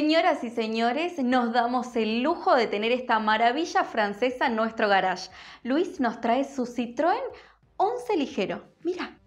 Señoras y señores, nos damos el lujo de tener esta maravilla francesa en nuestro garage. Luis nos trae su Citroën 11 ligero. Mira,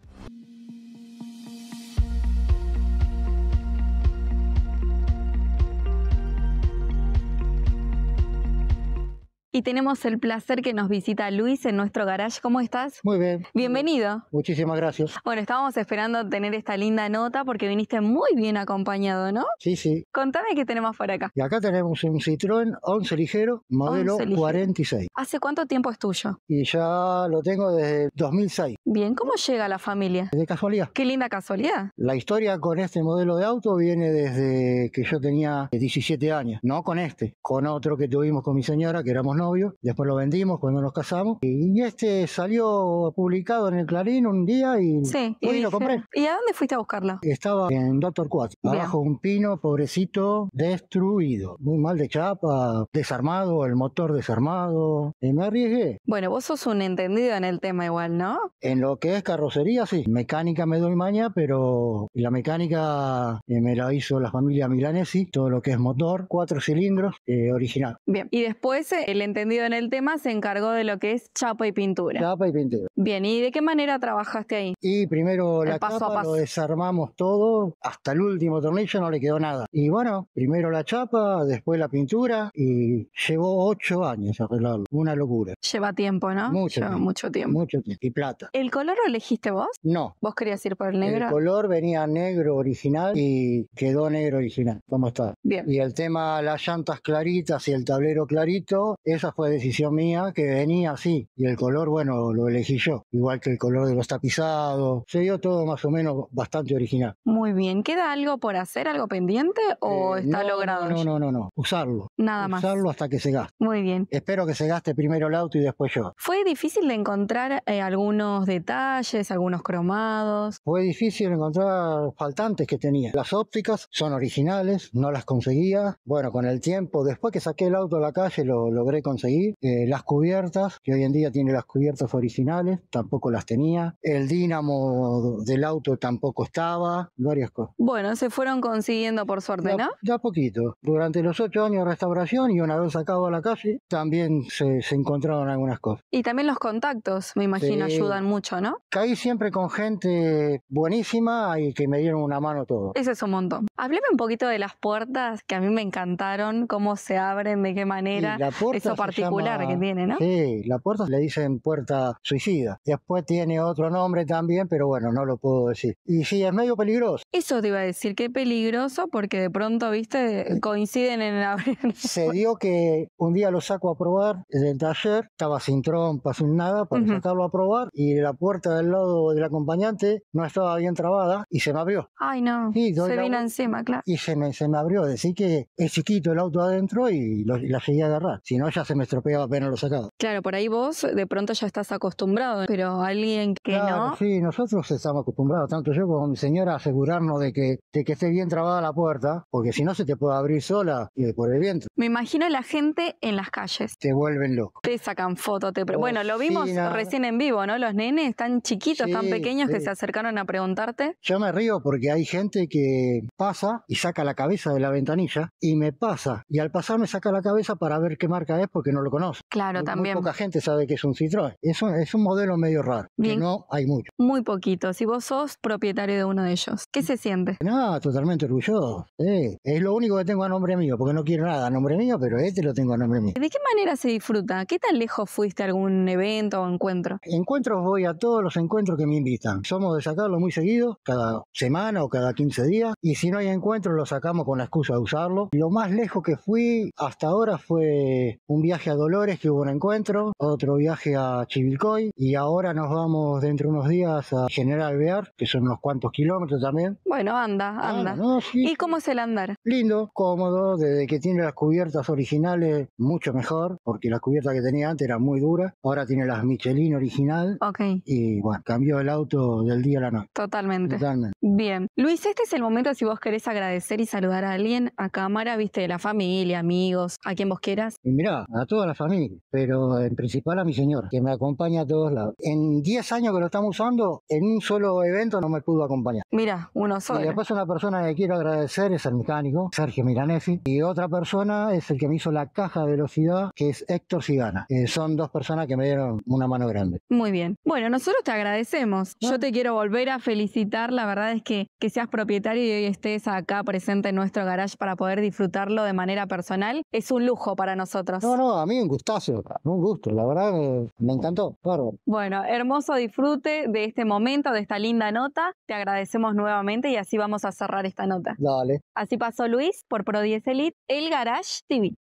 Y tenemos el placer que nos visita Luis en nuestro garage. ¿Cómo estás? Muy bien. Bienvenido. Muchísimas gracias. Bueno, estábamos esperando tener esta linda nota porque viniste muy bien acompañado, ¿no? Sí, sí. Contame qué tenemos por acá. Y acá tenemos un Citroën 11 ligero, modelo 46. ¿Hace cuánto tiempo es tuyo? Y ya lo tengo desde 2006. Bien, ¿cómo llega la familia? De casualidad. Qué linda casualidad. La historia con este modelo de auto viene desde que yo tenía 17 años. No con este, con otro que tuvimos con mi señora, que éramos no después lo vendimos cuando nos casamos y, este salió publicado en el Clarín un día y, lo compré. ¿Y a dónde fuiste a buscarla? Estaba en Doctor Quad, abajo un pino, pobrecito, destruido, muy mal de chapa, desarmado, el motor desarmado, y me arriesgué. Bueno, vos sos un entendido en el tema igual, ¿no? En lo que es carrocería, sí. Mecánica me doy maña, pero la mecánica eh, me la hizo la familia Milanesi, todo lo que es motor, cuatro cilindros, eh, original. Bien, y después eh, el entendido en el tema, se encargó de lo que es chapa y pintura. Chapa y pintura. Bien, ¿y de qué manera trabajaste ahí? Y primero la chapa, lo desarmamos todo, hasta el último tornillo no le quedó nada. Y bueno, primero la chapa, después la pintura, y llevó ocho años arreglarlo. Una locura. Lleva tiempo, ¿no? Mucho. mucho tiempo. Mucho tiempo. Y plata. ¿El color lo elegiste vos? No. ¿Vos querías ir por el negro? El color venía negro original y quedó negro original. ¿Cómo está? Bien. Y el tema las llantas claritas y el tablero clarito, eso fue decisión mía que venía así. Y el color, bueno, lo elegí yo. Igual que el color de los tapizados. Se dio todo más o menos bastante original. Muy bien. ¿Queda algo por hacer, algo pendiente o eh, está logrado? No, no, no, no. Usarlo. Nada más. Usarlo hasta que se gaste. Muy bien. Espero que se gaste primero el auto y después yo. ¿Fue difícil de encontrar eh, algunos detalles, algunos cromados? Fue difícil encontrar faltantes que tenía. Las ópticas son originales, no las conseguía. Bueno, con el tiempo, después que saqué el auto a la calle, lo logré con conseguir. Eh, las cubiertas, que hoy en día tiene las cubiertas originales, tampoco las tenía. El dínamo del auto tampoco estaba, varias cosas. Bueno, se fueron consiguiendo por suerte, ¿no? Ya poquito. Durante los ocho años de restauración y una vez sacado a la calle, también se, encontraron algunas cosas. Y también los contactos, me imagino, ayudan mucho, ¿no? Caí siempre con gente buenísima y que me dieron una mano todo. Ese es un montón. Hableme un poquito de las puertas que a mí me encantaron, cómo se abren, de qué manera. la puerta particular que tiene, ¿no? Sí, la puerta le dicen puerta suicida. Después tiene otro nombre también, pero bueno, no lo puedo decir. Y sí, es medio peligroso. Eso te iba a decir, qué peligroso, porque de pronto, viste, coinciden en abrir. Se dio que un día lo saco a probar del taller, estaba sin trompa, sin nada, para sacarlo a probar, y la puerta del lado del acompañante no estaba bien trabada y se me abrió. Ay, no. se vino encima, claro. Y se me, se me abrió, decir que es chiquito el auto adentro y, la seguí a agarrar. Si no, ya se me estropeaba apenas lo sacaba. Claro, por ahí vos de pronto ya estás acostumbrado, pero alguien que no. Sí, nosotros estamos acostumbrados, tanto yo como mi señora, a asegurarnos de que, que esté bien trabada la puerta, porque si no se te puede abrir sola y por el viento. Me imagino la gente en las calles. Te vuelven loco. Te sacan fotos, Bueno, lo oh, vimos recién en vivo, ¿no? Los nenes tan chiquitos, tan pequeños que se acercaron a preguntarte. Yo me río porque hay gente que pasa y saca la cabeza de la ventanilla y me pasa. Y al pasar me saca la cabeza para ver qué marca es porque no lo conoce. Claro, también. Muy poca gente sabe que es un Citroën. Es un, es un modelo medio raro, Bien. que no hay mucho. Muy poquito. Si vos sos propietario de uno de ellos, ¿qué se siente? Nada, totalmente orgulloso. Eh, es lo único que tengo a nombre mío, porque no quiero nada a nombre mío, pero este lo tengo a nombre mío. ¿De qué manera se disfruta? ¿Qué tan lejos fuiste a algún evento o encuentro? Encuentros voy a todos los encuentros que me invitan. Somos de sacarlo muy seguido, cada semana o cada 15 días, y si no hay encuentros lo sacamos con la excusa de usarlo. Lo más lejos que fui hasta ahora fue un viaje a Dolores que hubo un encuentro, otro viaje a Chivilcoy y ahora nos vamos dentro de unos días a General Bear, que son unos cuantos kilómetros también. Bueno, anda, anda. ¿Y cómo es el andar? Lindo, cómodo, desde que tiene las cubiertas originales mucho mejor, porque la cubierta que tenía antes era muy dura, ahora tiene las Michelin original. Ok. Y bueno, cambió el auto del día a la noche. Totalmente. Bien. Luis, este es el momento si vos querés agradecer y saludar a alguien a cámara, viste, de la familia, amigos, a quien vos quieras. Y mirá, a toda la familia, pero en principal a mi señora, que me acompaña a todos lados. En 10 años que lo estamos usando, en un solo evento no me pudo acompañar. Mira, uno solo. Y después una persona que quiero agradecer es el mecánico, Sergio Milanesi, y otra persona es el que me hizo la caja de velocidad, que es Héctor sigana son dos personas que me dieron una mano grande. Muy bien. Bueno, nosotros te agradecemos. Ah. Yo te quiero volver a felicitar, la verdad es que, que seas propietario y hoy estés acá presente en nuestro garage para poder disfrutarlo de manera personal. Es un lujo para nosotros. No, a mí un gustazo, un gusto, la verdad me, encantó, Bueno, hermoso disfrute de este momento, de esta linda nota. Te agradecemos nuevamente y así vamos a cerrar esta nota. Dale. Así pasó Luis por Pro 10 Elite, el Garage TV.